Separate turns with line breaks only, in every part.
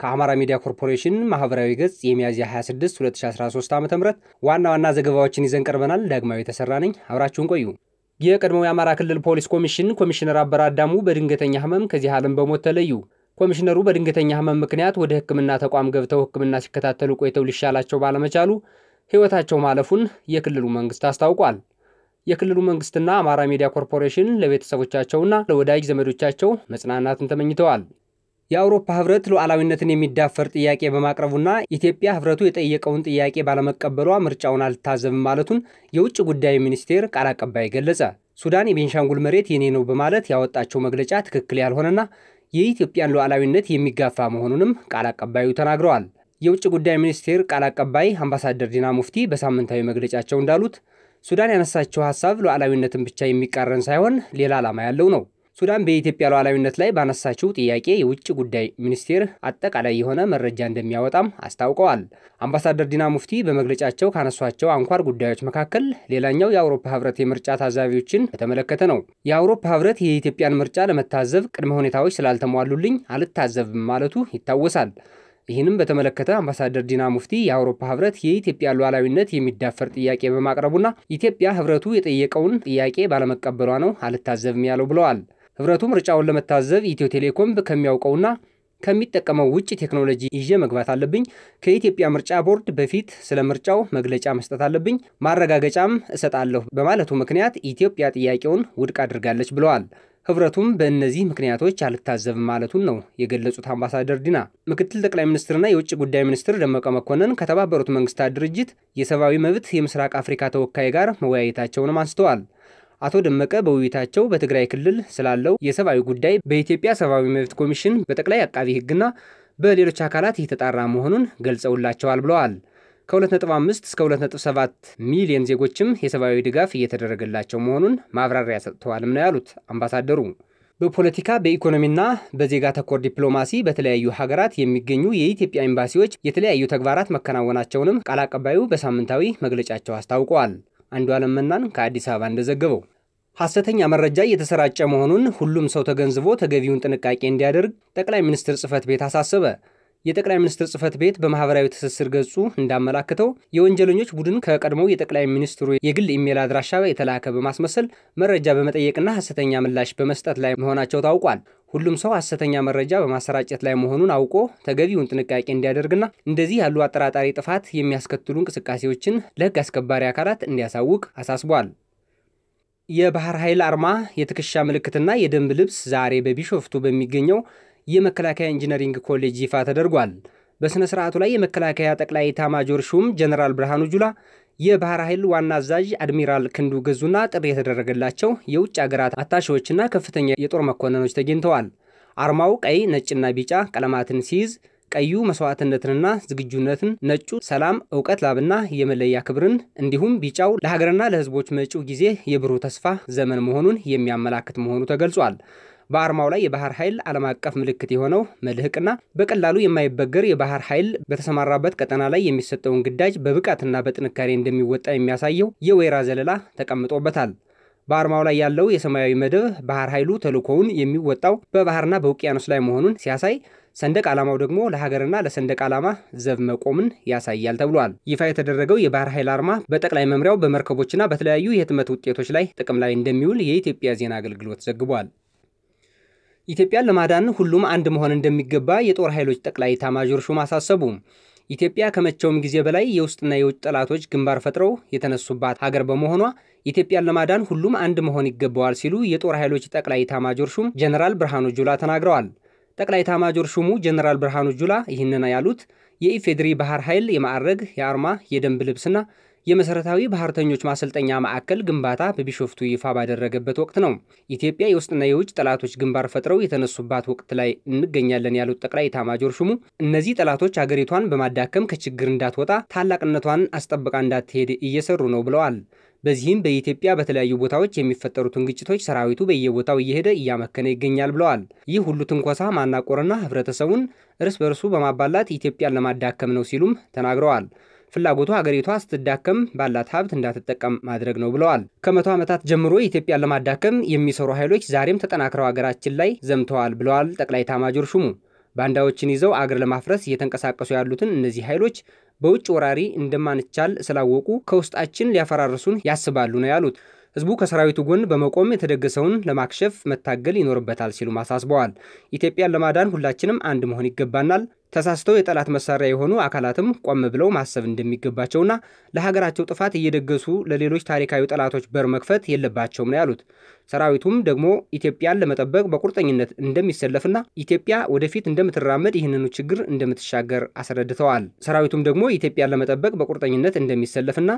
ከአማራ ሚዲያ ኮርፖሬሽን ማህበራዊ ገጽ የሚያዝያ 26 2013 ዓ ም ዋና ዋና ዘገባዎችን ይዘን ቀርበናል። ዳግማዊ የተሰራ ነኝ፣ አብራችሁን ቆዩ። የቀድሞው የአማራ ክልል ፖሊስ ኮሚሽን ኮሚሽነር አበራዳሙ አዳሙ በድንገተኛ ህመም ከዚህ ዓለም በሞት ተለዩ። ኮሚሽነሩ በድንገተኛ ህመም ምክንያት ወደ ሕክምና ተቋም ገብተው ሕክምና ሲከታተሉ ቆይተው ሊሻላቸው ባለመቻሉ ሕይወታቸው ማለፉን የክልሉ መንግስት አስታውቋል። የክልሉ መንግስትና አማራ ሚዲያ ኮርፖሬሽን ለቤተሰቦቻቸውና ለወዳጅ ዘመዶቻቸው መጽናናትን ተመኝተዋል። የአውሮፓ ህብረት ሉዓላዊነትን የሚዳፈር ጥያቄ በማቅረቡና ኢትዮጵያ ህብረቱ የጠየቀውን ጥያቄ ባለመቀበሏ ምርጫውን አልታዘብም ማለቱን የውጭ ጉዳይ ሚኒስቴር ቃል አቀባይ ገለጸ። ሱዳን የቤንሻንጉል መሬት የኔ ነው በማለት ያወጣቸው መግለጫ ትክክል ያልሆነና የኢትዮጵያን ሉዓላዊነት የሚጋፋ መሆኑንም ቃል አቀባዩ ተናግረዋል። የውጭ ጉዳይ ሚኒስቴር ቃል አቀባይ አምባሳደር ዲና ሙፍቲ በሳምንታዊ መግለጫቸው እንዳሉት ሱዳን ያነሳችው ሀሳብ ሉዓላዊነትን ብቻ የሚቃረን ሳይሆን ሌላ ዓላማ ያለው ነው። ሱዳን በኢትዮጵያ ሉዓላዊነት ላይ ባነሳችው ጥያቄ የውጭ ጉዳይ ሚኒስቴር አጠቃላይ የሆነ መረጃ እንደሚያወጣም አስታውቀዋል። አምባሳደር ዲና ሙፍቲ በመግለጫቸው ካነሷቸው አንኳር ጉዳዮች መካከል ሌላኛው የአውሮፓ ህብረት የምርጫ ታዛቢዎችን በተመለከተ ነው። የአውሮፓ ህብረት የኢትዮጵያን ምርጫ ለመታዘብ ቅድመ ሁኔታዎች ስላልተሟሉልኝ አልታዘብም ማለቱ ይታወሳል። ይህንም በተመለከተ አምባሳደር ዲና ሙፍቲ የአውሮፓ ህብረት የኢትዮጵያ ሉዓላዊነት የሚዳፈር ጥያቄ በማቅረቡና ኢትዮጵያ ህብረቱ የጠየቀውን ጥያቄ ባለመቀበሏ ነው አልታዘብም ያለው ብለዋል። ህብረቱ ምርጫውን ለመታዘብ ኢትዮ ቴሌኮም ከሚያውቀውና ከሚጠቀመው ውጭ ቴክኖሎጂ ይዤ መግባት አለብኝ። ከኢትዮጵያ ምርጫ ቦርድ በፊት ስለ ምርጫው መግለጫ መስጠት አለብኝ፣ ማረጋገጫም እሰጣለሁ በማለቱ ምክንያት ኢትዮጵያ ጥያቄውን ውድቅ አድርጋለች ብለዋል። ህብረቱም በእነዚህ ምክንያቶች አልታዘብም ማለቱን ነው የገለጹት አምባሳደር ዲና። ምክትል ጠቅላይ ሚኒስትርና የውጭ ጉዳይ ሚኒስትር ደመቀ መኮንን ከተባበሩት መንግስታት ድርጅት የሰብአዊ መብት የምስራቅ አፍሪካ ተወካይ ጋር መወያየታቸውንም አንስተዋል። አቶ ደመቀ በውይይታቸው በትግራይ ክልል ስላለው የሰብአዊ ጉዳይ በኢትዮጵያ ሰብአዊ መብት ኮሚሽን በጠቅላይ አቃቢ ህግና በሌሎች አካላት እየተጣራ መሆኑን ገልጸውላቸዋል ብለዋል። ከ2.5 እስከ 2.7 ሚሊዮን ዜጎችም የሰብአዊ ድጋፍ እየተደረገላቸው መሆኑን ማብራሪያ ሰጥተዋልም ነው ያሉት አምባሳደሩ። በፖለቲካ በኢኮኖሚና በዜጋ ተኮር ዲፕሎማሲ በተለያዩ ሀገራት የሚገኙ የኢትዮጵያ ኤምባሲዎች የተለያዩ ተግባራት መከናወናቸውንም ቃል አቀባዩ በሳምንታዊ መግለጫቸው አስታውቀዋል። አንዱ አለም መናን ከአዲስ አበባ እንደዘገበው ሐሰተኛ መረጃ እየተሰራጨ መሆኑን ሁሉም ሰው ተገንዝቦ ተገቢውን ጥንቃቄ እንዲያደርግ ጠቅላይ ሚኒስትር ጽህፈት ቤት አሳሰበ። የጠቅላይ ሚኒስትር ጽህፈት ቤት በማህበራዊ ትስስር ገጹ እንዳመላክተው የወንጀለኞች ቡድን ከቀድሞው የጠቅላይ ሚኒስትሩ የግል ኢሜል አድራሻ የተላከ በማስመሰል መረጃ በመጠየቅና ሀሰተኛ ምላሽ በመስጠት ላይ መሆናቸው ታውቋል። ሁሉም ሰው ሀሰተኛ መረጃ በማሰራጨት ላይ መሆኑን አውቆ ተገቢውን ጥንቃቄ እንዲያደርግና እንደዚህ ያሉ አጠራጣሪ ጥፋት የሚያስከትሉ እንቅስቃሴዎችን ለህግ አስከባሪ አካላት እንዲያሳውቅ አሳስቧል። የባህር ኃይል አርማ፣ የትከሻ ምልክትና የደንብ ልብስ ዛሬ በቢሾፍቱ በሚገኘው የመከላከያ ኢንጂነሪንግ ኮሌጅ ይፋ ተደርጓል። በሥነ ሥርዓቱ ላይ የመከላከያ ጠቅላይ ኤታማዦር ሹም ጀነራል ብርሃኑ ጁላ፣ የባህር ኃይል ዋና አዛዥ አድሚራል ክንዱ ገዙና ጥሪ የተደረገላቸው የውጭ አገራት አታሺዎችና ከፍተኛ የጦር መኮንኖች ተገኝተዋል። አርማው ቀይ፣ ነጭና ቢጫ ቀለማትን ሲይዝ ቀዩ መስዋዕትነትንና ዝግጁነትን፣ ነጩ ሰላም፣ እውቀት፣ ላብና የመለያ ክብርን እንዲሁም ቢጫው ለሀገርና ለሕዝቦች መጪው ጊዜ የብሩህ ተስፋ ዘመን መሆኑን የሚያመላክት መሆኑ ተገልጿል። በአርማው ላይ የባህር ኃይል ዓለም አቀፍ ምልክት የሆነው መልህቅና በቀላሉ የማይበገር የባህር ኃይል በተሰማራበት ቀጠና ላይ የሚሰጠውን ግዳጅ በብቃትና በጥንካሬ እንደሚወጣ የሚያሳየው የወይራ ዘለላ ተቀምጦበታል። በአርማው ላይ ያለው የሰማያዊ መደብ ባህር ኃይሉ ተልእኮውን የሚወጣው በባህርና በውቅያኖስ ላይ መሆኑን ሲያሳይ ሰንደቅ ዓላማው ደግሞ ለሀገርና ለሰንደቅ ዓላማ ዘብ መቆምን ያሳያል ተብሏል። ይፋ የተደረገው የባህር ኃይል አርማ በጠቅላይ መምሪያው በመርከቦችና በተለያዩ የህትመት ውጤቶች ላይ ጥቅም ላይ እንደሚውል የኢትዮጵያ ዜና አገልግሎት ዘግቧል። ኢትዮጵያን ለማዳን ሁሉም አንድ መሆን እንደሚገባ የጦር ኃይሎች ጠቅላይ ኤታማዦር ሹም አሳሰቡ። ኢትዮጵያ ከመቼውም ጊዜ በላይ የውስጥና የውጭ ጠላቶች ግንባር ፈጥረው የተነሱባት ሀገር በመሆኗ ኢትዮጵያን ለማዳን ሁሉም አንድ መሆን ይገባዋል ሲሉ የጦር ኃይሎች ጠቅላይ ኤታማዦር ሹም ጀነራል ብርሃኑ ጁላ ተናግረዋል። ጠቅላይ ኤታማዦር ሹሙ ጀነራል ብርሃኑ ጁላ ይህንን ያሉት የኢፌድሪ ባህር ኃይል የማዕረግ የአርማ የደንብ ልብስና የመሰረታዊ ባህርተኞች ማሰልጠኛ ማዕከል ግንባታ በቢሾፍቱ ይፋ ባደረገበት ወቅት ነው። ኢትዮጵያ የውስጥና የውጭ ጠላቶች ግንባር ፈጥረው የተነሱባት ወቅት ላይ እንገኛለን ያሉት ጠቅላይ ኤታማዦር ሹሙ እነዚህ ጠላቶች አገሪቷን በማዳከም ከችግር እንዳትወጣ ታላቅነቷን አስጠብቃ እንዳትሄድ እየሰሩ ነው ብለዋል። በዚህም በኢትዮጵያ በተለያዩ ቦታዎች የሚፈጠሩትን ግጭቶች ሰራዊቱ በየቦታው እየሄደ እያመከነ ይገኛል ብለዋል። ይህ ሁሉ ትንኮሳ ማናቆርና ህብረተሰቡን እርስ በርሱ በማባላት ኢትዮጵያን ለማዳከም ነው ሲሉም ተናግረዋል። ፍላጎቱ ሀገሪቷ ስትዳከም ባላት ሀብት እንዳትጠቀም ማድረግ ነው ብለዋል። ከመቶ ዓመታት ጀምሮ ኢትዮጵያን ለማዳከም የሚሰሩ ኃይሎች ዛሬም ተጠናክረው ሀገራችን ላይ ዘምተዋል ብለዋል ጠቅላይ ኤታማዦር ሹሙ። ባንዳዎችን ይዘው አገር ለማፍረስ እየተንቀሳቀሱ ያሉትን እነዚህ ኃይሎች በውጭ ወራሪ እንደማንቻል ስላወቁ ከውስጣችን ሊያፈራርሱን ያስባሉ ነው ያሉት። ህዝቡ ከሰራዊቱ ጎን በመቆም የተደገሰውን ለማክሸፍ መታገል ይኖርበታል ሲሉም አሳስበዋል። ኢትዮጵያን ለማዳን ሁላችንም አንድ መሆን ይገባናል። ተሳስተው የጠላት መሳሪያ የሆኑ አካላትም ቆም ብለው ማሰብ እንደሚገባቸውና ለሀገራቸው ጥፋት እየደገሱ ለሌሎች ታሪካዊ ጠላቶች በር መክፈት የለባቸውም ነው ያሉት። ሰራዊቱም ደግሞ ኢትዮጵያን ለመጠበቅ በቁርጠኝነት እንደሚሰለፍና ኢትዮጵያ ወደፊት እንደምትራመድ ይህንኑ ችግር እንደምትሻገር አስረድተዋል። ሰራዊቱም ደግሞ ኢትዮጵያን ለመጠበቅ በቁርጠኝነት እንደሚሰለፍና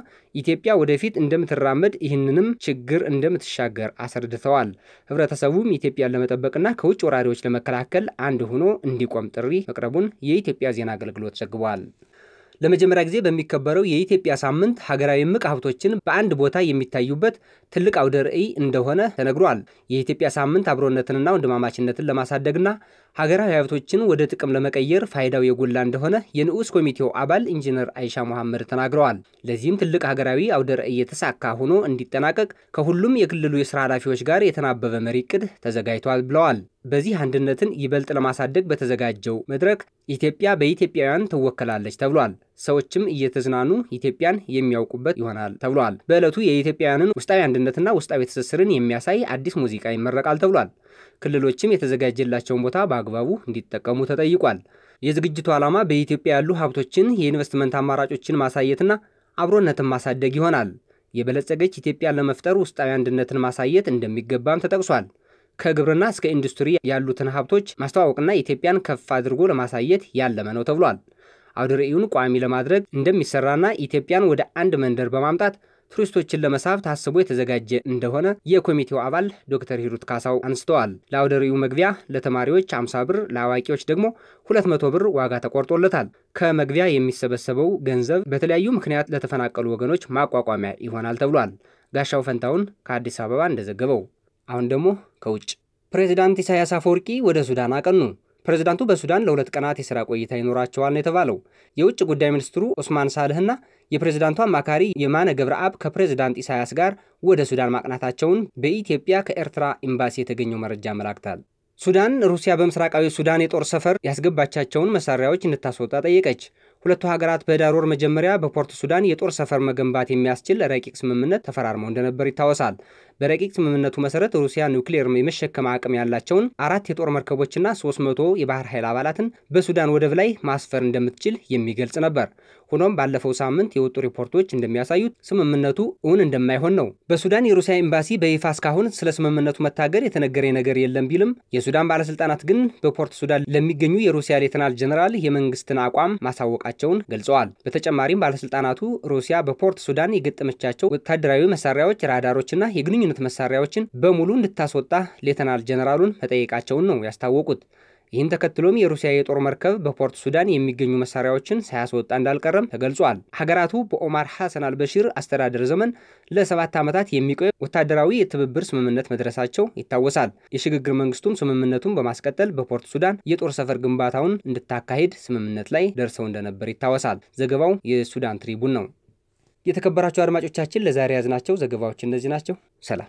ኢትዮጵያ ወደፊት እንደምትራመድ ይህንንም ችግር እንደምትሻገር አስረድተዋል። ህብረተሰቡም ኢትዮጵያን ለመጠበቅና ከውጭ ወራሪዎች ለመከላከል አንድ ሆኖ እንዲቆም ጥሪ መቅረቡን የኢትዮጵያ ዜና አገልግሎት ዘግቧል። ለመጀመሪያ ጊዜ በሚከበረው የኢትዮጵያ ሳምንት ሀገራዊ እምቅ ሀብቶችን በአንድ ቦታ የሚታዩበት ትልቅ አውደ ርዕይ እንደሆነ ተነግሯል። የኢትዮጵያ ሳምንት አብሮነትንና ወንድማማችነትን ለማሳደግና ሀገራዊ ሀብቶችን ወደ ጥቅም ለመቀየር ፋይዳው የጎላ እንደሆነ የንዑስ ኮሚቴው አባል ኢንጂነር አይሻ መሐመድ ተናግረዋል። ለዚህም ትልቅ ሀገራዊ አውደ ርዕይ የተሳካ ሆኖ እንዲጠናቀቅ ከሁሉም የክልሉ የስራ ኃላፊዎች ጋር የተናበበ መሪ እቅድ ተዘጋጅቷል ብለዋል። በዚህ አንድነትን ይበልጥ ለማሳደግ በተዘጋጀው መድረክ ኢትዮጵያ በኢትዮጵያውያን ትወከላለች ተብሏል። ሰዎችም እየተዝናኑ ኢትዮጵያን የሚያውቁበት ይሆናል ተብሏል። በዕለቱ የኢትዮጵያውያንን ውስጣዊ አንድነትና ውስጣዊ ትስስርን የሚያሳይ አዲስ ሙዚቃ ይመረቃል ተብሏል። ክልሎችም የተዘጋጀላቸውን ቦታ በአግባቡ እንዲጠቀሙ ተጠይቋል። የዝግጅቱ ዓላማ በኢትዮጵያ ያሉ ሀብቶችን፣ የኢንቨስትመንት አማራጮችን ማሳየትና አብሮነትን ማሳደግ ይሆናል። የበለጸገች ኢትዮጵያን ለመፍጠር ውስጣዊ አንድነትን ማሳየት እንደሚገባም ተጠቅሷል። ከግብርና እስከ ኢንዱስትሪ ያሉትን ሀብቶች ማስተዋወቅና ኢትዮጵያን ከፍ አድርጎ ለማሳየት ያለመ ነው ተብሏል። አውደ ርዕዩን ቋሚ ለማድረግ እንደሚሰራና ኢትዮጵያን ወደ አንድ መንደር በማምጣት ቱሪስቶችን ለመሳብ ታስቦ የተዘጋጀ እንደሆነ የኮሚቴው አባል ዶክተር ሂሩት ካሳው አንስተዋል። ለአውደ ርዕዩ መግቢያ ለተማሪዎች 50 ብር፣ ለአዋቂዎች ደግሞ 200 ብር ዋጋ ተቆርጦለታል። ከመግቢያ የሚሰበሰበው ገንዘብ በተለያዩ ምክንያት ለተፈናቀሉ ወገኖች ማቋቋሚያ ይሆናል ተብሏል። ጋሻው ፈንታውን ከአዲስ አበባ እንደዘገበው። አሁን ደግሞ ከውጭ ፕሬዚዳንት ኢሳያስ አፈወርቂ ወደ ሱዳን አቀኑ። ፕሬዝዳንቱ በሱዳን ለሁለት ቀናት የሥራ ቆይታ ይኖራቸዋል ነው የተባለው። የውጭ ጉዳይ ሚኒስትሩ ኦስማን ሳልህና የፕሬዝዳንቱ አማካሪ የማነ ገብረአብ ከፕሬዝዳንት ኢሳያስ ጋር ወደ ሱዳን ማቅናታቸውን በኢትዮጵያ ከኤርትራ ኤምባሲ የተገኘው መረጃ አመላክታል። ሱዳን ሩሲያ በምስራቃዊ ሱዳን የጦር ሰፈር ያስገባቻቸውን መሳሪያዎች እንድታስወጣ ጠየቀች። ሁለቱ ሀገራት በህዳር ወር መጀመሪያ በፖርት ሱዳን የጦር ሰፈር መገንባት የሚያስችል ረቂቅ ስምምነት ተፈራርመው እንደነበር ይታወሳል። በረቂቅ ስምምነቱ መሰረት ሩሲያ ኒውክሌር የመሸከም አቅም ያላቸውን አራት የጦር መርከቦችና 300 የባህር ኃይል አባላትን በሱዳን ወደብ ላይ ማስፈር እንደምትችል የሚገልጽ ነበር። ሆኖም ባለፈው ሳምንት የወጡ ሪፖርቶች እንደሚያሳዩት ስምምነቱ እውን እንደማይሆን ነው። በሱዳን የሩሲያ ኤምባሲ በይፋ እስካሁን ስለ ስምምነቱ መታገድ የተነገረ ነገር የለም ቢልም የሱዳን ባለስልጣናት ግን በፖርት ሱዳን ለሚገኙ የሩሲያ ሌተናል ጀኔራል የመንግስትን አቋም ማሳወቃቸውን ገልጸዋል። በተጨማሪም ባለስልጣናቱ ሩሲያ በፖርት ሱዳን የገጠመቻቸው ወታደራዊ መሳሪያዎች፣ ራዳሮችና የግንኙነ የግምት መሳሪያዎችን በሙሉ እንድታስወጣ ሌተናል ጀነራሉን መጠየቃቸውን ነው ያስታወቁት። ይህን ተከትሎም የሩሲያ የጦር መርከብ በፖርት ሱዳን የሚገኙ መሳሪያዎችን ሳያስወጣ እንዳልቀረም ተገልጿል። ሀገራቱ በኦማር ሐሰን አልበሺር አስተዳደር ዘመን ለሰባት ዓመታት የሚቆይ ወታደራዊ የትብብር ስምምነት መድረሳቸው ይታወሳል። የሽግግር መንግስቱም ስምምነቱን በማስቀጠል በፖርት ሱዳን የጦር ሰፈር ግንባታውን እንድታካሄድ ስምምነት ላይ ደርሰው እንደነበር ይታወሳል። ዘገባው የሱዳን ትሪቡን ነው። የተከበራችሁ አድማጮቻችን ለዛሬ ያዝናቸው ዘገባዎች እነዚህ ናቸው። ሰላም